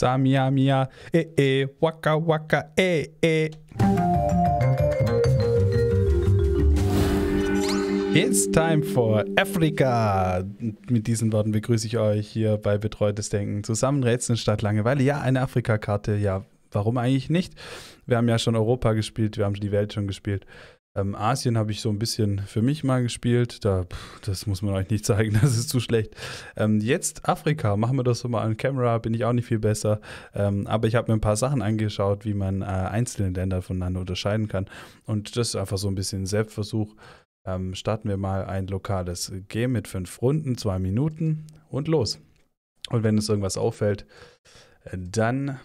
Samia Mia, eh, eh, waka waka, eh, eh. It's time for Africa. Mit diesen Worten begrüße ich euch hier bei Betreutes Denken. Zusammen Rätseln statt Langeweile. Ja, eine Afrika-Karte. Ja, warum eigentlich nicht? Wir haben ja schon Europa gespielt, wir haben die Welt schon gespielt. Ähm, Asien habe ich so ein bisschen für mich mal gespielt. Da, pff, das muss man euch nicht zeigen, das ist zu schlecht. Ähm, jetzt Afrika, machen wir das so mal an Camera, bin ich auch nicht viel besser. Ähm, aber ich habe mir ein paar Sachen angeschaut, wie man äh, einzelne Länder voneinander unterscheiden kann. Und das ist einfach so ein bisschen ein Selbstversuch. Ähm, starten wir mal ein lokales Game mit fünf Runden, zwei Minuten und los. Und wenn uns irgendwas auffällt, äh, dann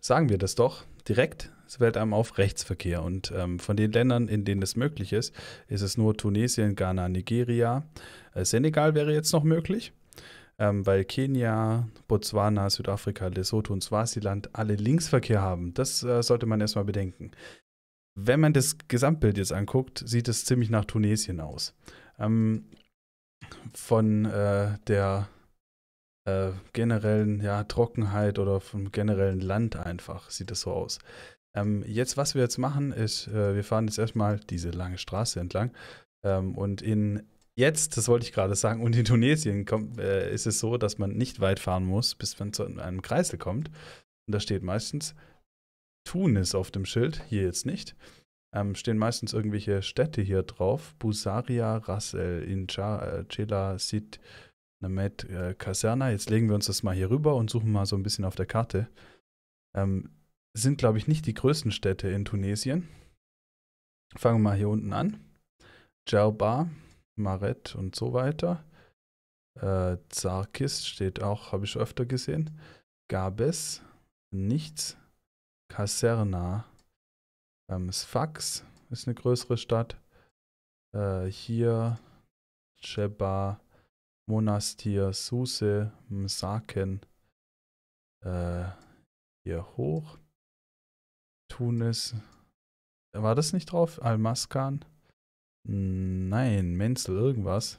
sagen wir das doch direkt es fällt einem auf Rechtsverkehr. Und ähm, von den Ländern, in denen es möglich ist, ist es nur Tunesien, Ghana, Nigeria. Äh, Senegal wäre jetzt noch möglich. Ähm, weil Kenia, Botswana, Südafrika, Lesotho und Swaziland alle Linksverkehr haben. Das äh, sollte man erstmal bedenken. Wenn man das Gesamtbild jetzt anguckt, sieht es ziemlich nach Tunesien aus. Ähm, von äh, der äh, generellen ja, Trockenheit oder vom generellen Land einfach sieht es so aus. Ähm, jetzt, was wir jetzt machen, ist, äh, wir fahren jetzt erstmal diese lange Straße entlang. Ähm, und in jetzt, das wollte ich gerade sagen, und in Tunesien kommt, äh, ist es so, dass man nicht weit fahren muss, bis man zu einem Kreisel kommt. Und da steht meistens Tunis auf dem Schild, hier jetzt nicht. Ähm, stehen meistens irgendwelche Städte hier drauf. Busaria, Ras El Incha, äh, Chela, Sid, Named, äh, Kaserna. Jetzt legen wir uns das mal hier rüber und suchen mal so ein bisschen auf der Karte. Ähm, sind, glaube ich, nicht die größten Städte in Tunesien. Fangen wir mal hier unten an. Djerba, Maret und so weiter. Äh, Zarkis steht auch, habe ich öfter gesehen. Gabes, nichts. Kaserna, ähm, Sfax ist eine größere Stadt. Äh, hier Djerba, Monastir, Suse, Msaken. Äh, hier hoch. Tunis. War das nicht drauf? Almaskan? Nein, Menzel, irgendwas.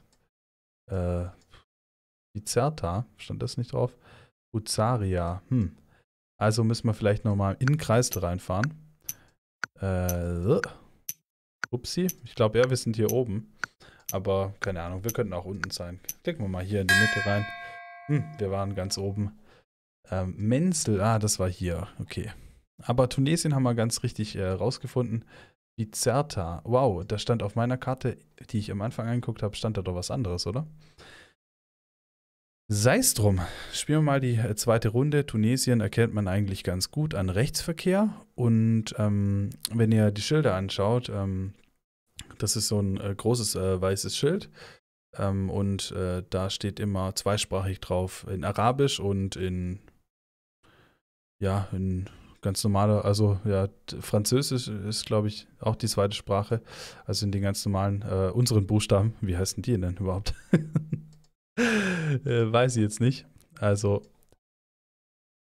Äh, Bizerta, stand das nicht drauf? Uzaria, hm. Also müssen wir vielleicht nochmal in Kreisel reinfahren. Äh, upsi. Ich glaube, ja, wir sind hier oben. Aber keine Ahnung, wir könnten auch unten sein. Klicken wir mal hier in die Mitte rein. Hm, wir waren ganz oben. Ähm, Menzel, ah, das war hier. Okay. Aber Tunesien haben wir ganz richtig äh, rausgefunden. Bizerta. Wow, da stand auf meiner Karte, die ich am Anfang angeguckt habe, stand da doch was anderes, oder? Sei es drum. Spielen wir mal die äh, zweite Runde. Tunesien erkennt man eigentlich ganz gut an Rechtsverkehr. Und ähm, wenn ihr die Schilder anschaut, ähm, das ist so ein äh, großes äh, weißes Schild. Ähm, und äh, da steht immer zweisprachig drauf in Arabisch und in, ja, in ganz normale, also ja, Französisch ist, glaube ich, auch die zweite Sprache. Also in den ganz normalen, äh, unseren Buchstaben, wie heißen die denn überhaupt? äh, weiß ich jetzt nicht. Also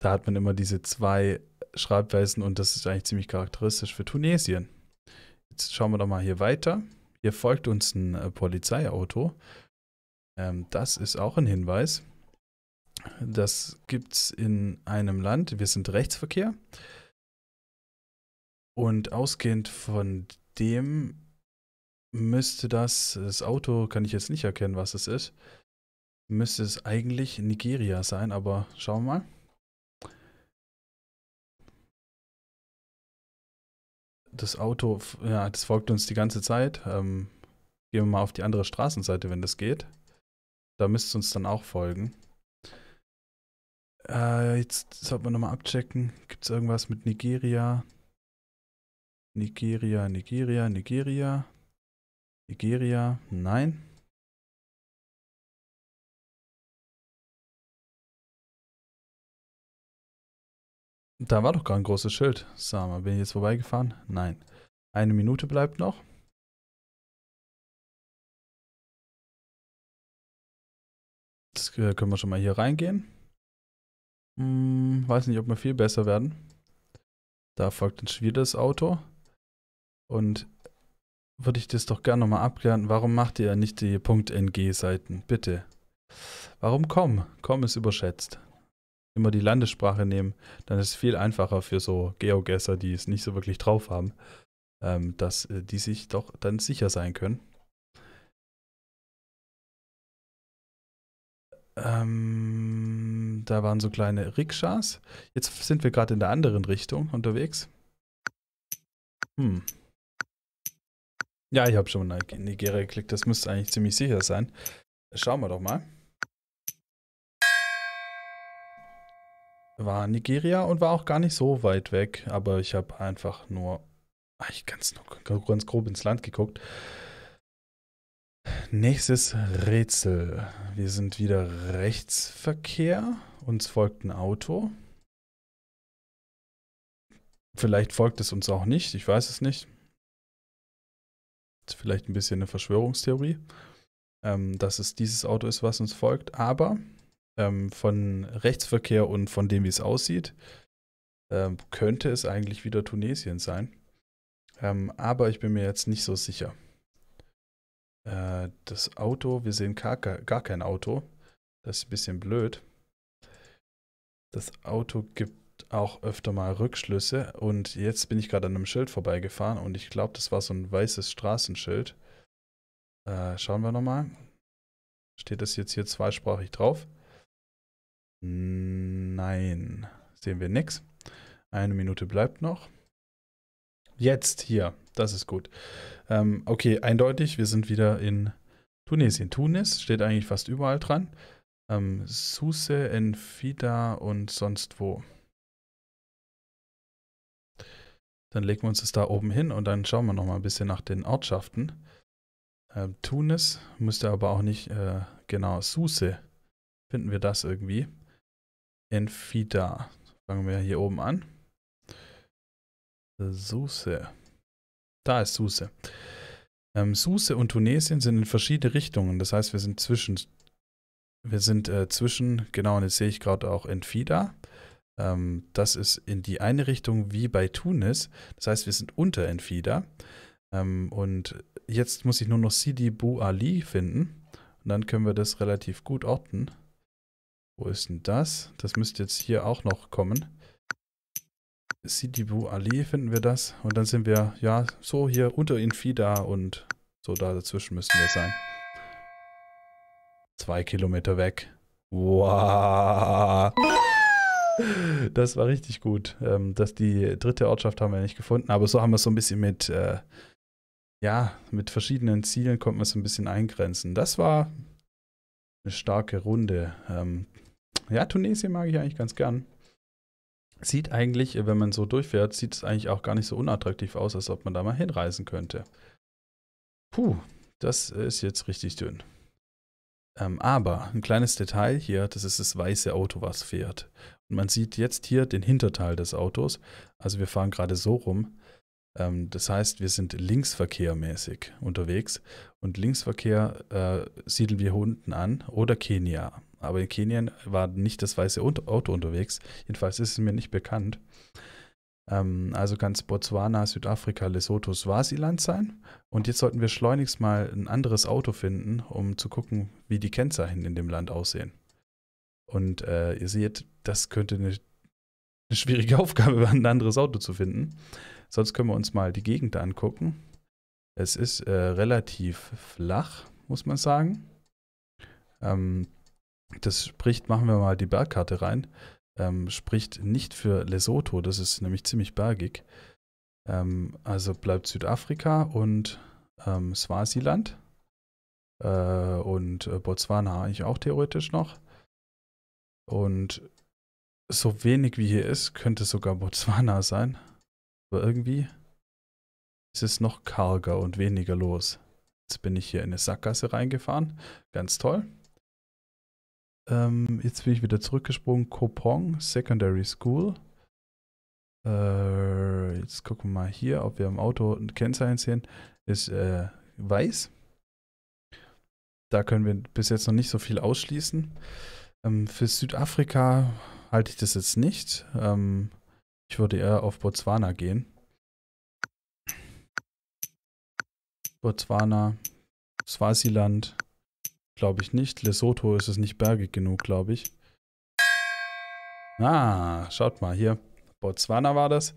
da hat man immer diese zwei Schreibweisen und das ist eigentlich ziemlich charakteristisch für Tunesien. Jetzt schauen wir doch mal hier weiter. Hier folgt uns ein äh, Polizeiauto. Ähm, das ist auch ein Hinweis. Das gibt es in einem Land. Wir sind Rechtsverkehr. Und ausgehend von dem müsste das, das Auto kann ich jetzt nicht erkennen, was es ist, müsste es eigentlich Nigeria sein, aber schauen wir mal. Das Auto, ja, das folgt uns die ganze Zeit. Ähm, gehen wir mal auf die andere Straßenseite, wenn das geht. Da müsste es uns dann auch folgen. Äh, jetzt sollten wir nochmal abchecken. Gibt es irgendwas mit Nigeria? Nigeria, Nigeria, Nigeria. Nigeria, nein. Da war doch gar ein großes Schild. Sag mal, bin ich jetzt vorbeigefahren? Nein. Eine Minute bleibt noch. Das äh, können wir schon mal hier reingehen. Hm, weiß nicht, ob wir viel besser werden. Da folgt ein schwieriges Auto. Und würde ich das doch gerne nochmal abklären. Warum macht ihr nicht die .ng-Seiten? Bitte. Warum komm? Komm ist überschätzt. Immer die Landessprache nehmen, dann ist es viel einfacher für so Geogesser, die es nicht so wirklich drauf haben, ähm, dass äh, die sich doch dann sicher sein können. Ähm, da waren so kleine Rikschas. Jetzt sind wir gerade in der anderen Richtung unterwegs. Hm. Ja, ich habe schon mal in Nigeria geklickt. Das müsste eigentlich ziemlich sicher sein. Schauen wir doch mal. War Nigeria und war auch gar nicht so weit weg, aber ich habe einfach nur ah, ich ganz, ganz grob ins Land geguckt. Nächstes Rätsel. Wir sind wieder Rechtsverkehr. Uns folgt ein Auto. Vielleicht folgt es uns auch nicht, ich weiß es nicht. Das ist vielleicht ein bisschen eine Verschwörungstheorie, ähm, dass es dieses Auto ist, was uns folgt. Aber ähm, von Rechtsverkehr und von dem, wie es aussieht, ähm, könnte es eigentlich wieder Tunesien sein. Ähm, aber ich bin mir jetzt nicht so sicher. Äh, das Auto, wir sehen gar, gar kein Auto. Das ist ein bisschen blöd. Das Auto gibt auch öfter mal Rückschlüsse und jetzt bin ich gerade an einem Schild vorbeigefahren und ich glaube, das war so ein weißes Straßenschild. Äh, schauen wir nochmal. Steht das jetzt hier zweisprachig drauf? Nein, sehen wir nichts. Eine Minute bleibt noch. Jetzt hier, das ist gut. Ähm, okay, eindeutig, wir sind wieder in Tunesien. Tunis steht eigentlich fast überall dran. Ähm, Suse, Enfida und sonst wo. Dann legen wir uns das da oben hin und dann schauen wir nochmal ein bisschen nach den Ortschaften. Ähm, Tunis müsste aber auch nicht, äh, genau, Suse. Finden wir das irgendwie? Enfida. Fangen wir hier oben an. Suse. Da ist Suse. Ähm, Suse und Tunesien sind in verschiedene Richtungen. Das heißt, wir sind zwischen wir sind äh, zwischen, genau, und jetzt sehe ich gerade auch Enfida. Ähm, das ist in die eine Richtung wie bei Tunis. Das heißt, wir sind unter Enfida. Ähm, und jetzt muss ich nur noch Sidi Bou Ali finden. Und dann können wir das relativ gut orten. Wo ist denn das? Das müsste jetzt hier auch noch kommen. Sidi Bou Ali finden wir das. Und dann sind wir, ja, so hier unter Enfida und so da dazwischen müssen wir sein. Zwei Kilometer weg. Wow. Das war richtig gut. Ähm, das, die dritte Ortschaft haben wir nicht gefunden, aber so haben wir es so ein bisschen mit, äh, ja, mit verschiedenen Zielen konnten wir es so ein bisschen eingrenzen. Das war eine starke Runde. Ähm, ja, Tunesien mag ich eigentlich ganz gern. Sieht eigentlich, wenn man so durchfährt, sieht es eigentlich auch gar nicht so unattraktiv aus, als ob man da mal hinreisen könnte. Puh, das ist jetzt richtig dünn. Ähm, aber ein kleines Detail hier, das ist das weiße Auto, was fährt. Und man sieht jetzt hier den Hinterteil des Autos. Also wir fahren gerade so rum. Ähm, das heißt, wir sind linksverkehrmäßig unterwegs. Und Linksverkehr äh, siedeln wir unten an oder Kenia. Aber in Kenia war nicht das weiße Auto unterwegs. Jedenfalls ist es mir nicht bekannt. Ähm, also ganz Botswana, Südafrika, Lesotho, Swasiland sein. Und jetzt sollten wir schleunigst mal ein anderes Auto finden, um zu gucken, wie die Kennzeichen in dem Land aussehen. Und äh, ihr seht, das könnte eine, eine schwierige Aufgabe werden, ein anderes Auto zu finden. Sonst können wir uns mal die Gegend angucken. Es ist äh, relativ flach, muss man sagen. Ähm, das spricht, machen wir mal die Bergkarte rein ähm, spricht nicht für Lesotho, das ist nämlich ziemlich bergig. Ähm, also bleibt Südafrika und ähm, Swasiland äh, und äh, Botswana eigentlich auch theoretisch noch. Und so wenig wie hier ist, könnte sogar Botswana sein. Aber irgendwie ist es noch karger und weniger los. Jetzt bin ich hier in eine Sackgasse reingefahren. Ganz toll. Ähm, jetzt bin ich wieder zurückgesprungen. Kopong Secondary School. Äh, jetzt gucken wir mal hier, ob wir im Auto ein Kennzeichen sehen. Ist äh, weiß. Da können wir bis jetzt noch nicht so viel ausschließen. Ähm, für Südafrika halte ich das jetzt nicht. Ähm, ich würde eher auf Botswana gehen. Botswana, Swaziland. Glaube ich nicht. Lesotho ist es nicht bergig genug, glaube ich. Ah, schaut mal hier. Botswana war das.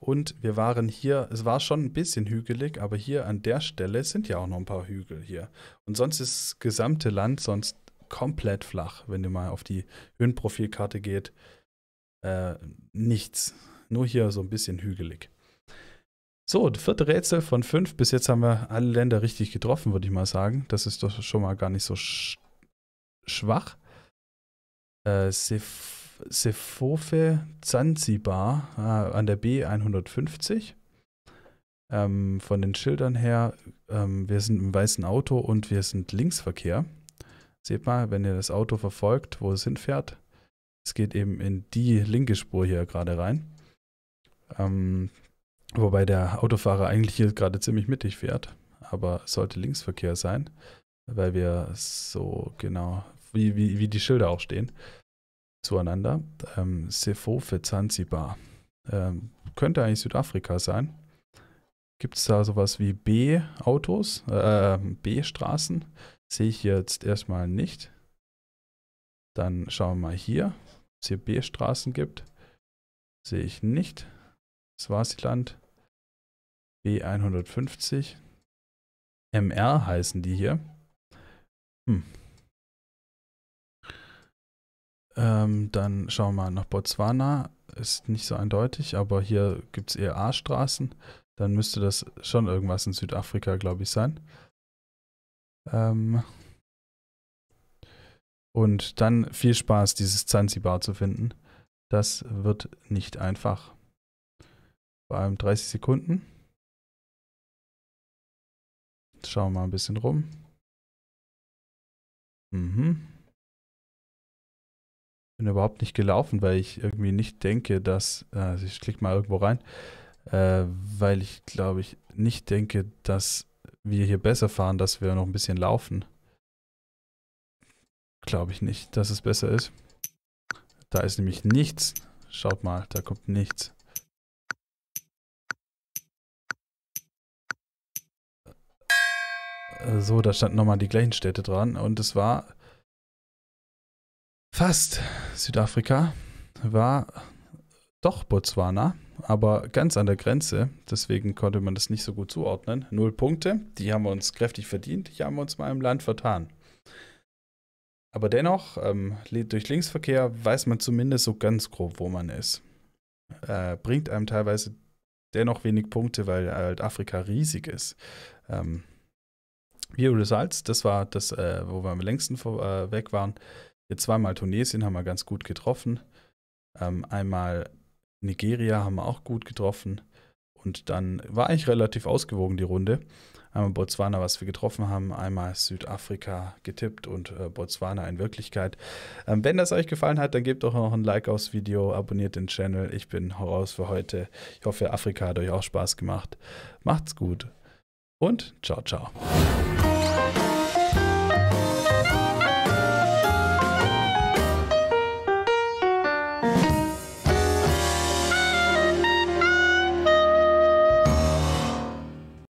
Und wir waren hier, es war schon ein bisschen hügelig, aber hier an der Stelle sind ja auch noch ein paar Hügel hier. Und sonst ist das gesamte Land sonst komplett flach, wenn ihr mal auf die Höhenprofilkarte geht. Äh, nichts. Nur hier so ein bisschen hügelig. So, das vierte Rätsel von fünf. Bis jetzt haben wir alle Länder richtig getroffen, würde ich mal sagen. Das ist doch schon mal gar nicht so sch schwach. Äh, Sef Sefofe Zanzibar äh, an der B150. Ähm, von den Schildern her, ähm, wir sind im weißen Auto und wir sind Linksverkehr. Seht mal, wenn ihr das Auto verfolgt, wo es hinfährt, es geht eben in die linke Spur hier gerade rein. Ähm, Wobei der Autofahrer eigentlich hier gerade ziemlich mittig fährt, aber es sollte Linksverkehr sein, weil wir so genau, wie, wie, wie die Schilder auch stehen, zueinander. Ähm, Sefofe Zanzibar. Ähm, könnte eigentlich Südafrika sein. Gibt es da sowas wie B-Autos, äh, B-Straßen? Sehe ich jetzt erstmal nicht. Dann schauen wir mal hier, ob es hier B-Straßen gibt. Sehe ich nicht. Swaziland. B150. MR heißen die hier. Hm. Ähm, dann schauen wir mal nach Botswana. Ist nicht so eindeutig, aber hier gibt es eher A-Straßen. Dann müsste das schon irgendwas in Südafrika, glaube ich, sein. Ähm Und dann viel Spaß, dieses Zanzibar zu finden. Das wird nicht einfach. Vor allem 30 Sekunden schauen wir mal ein bisschen rum. Mhm. Bin überhaupt nicht gelaufen, weil ich irgendwie nicht denke, dass. Äh, also ich klicke mal irgendwo rein. Äh, weil ich, glaube ich, nicht denke, dass wir hier besser fahren, dass wir noch ein bisschen laufen. Glaube ich nicht, dass es besser ist. Da ist nämlich nichts. Schaut mal, da kommt nichts. Äh, so, da standen nochmal die gleichen Städte dran. Und es war fast Südafrika, war doch Botswana, aber ganz an der Grenze. Deswegen konnte man das nicht so gut zuordnen. Null Punkte, die haben wir uns kräftig verdient. Die haben wir uns mal im Land vertan. Aber dennoch, ähm, durch Linksverkehr weiß man zumindest so ganz grob, wo man ist. Äh, bringt einem teilweise dennoch wenig Punkte, weil halt Afrika riesig ist. Ähm, Here Results, das war das, äh, wo wir am längsten vor, äh, weg waren. Hier zweimal Tunesien haben wir ganz gut getroffen. Ähm, einmal Nigeria haben wir auch gut getroffen. Und dann war eigentlich relativ ausgewogen die Runde. Einmal Botswana, was wir getroffen haben, einmal Südafrika getippt und äh, Botswana in Wirklichkeit. Ähm, wenn das euch gefallen hat, dann gebt doch noch ein Like aufs Video, abonniert den Channel. Ich bin heraus für heute. Ich hoffe, Afrika hat euch auch Spaß gemacht. Macht's gut und ciao, ciao.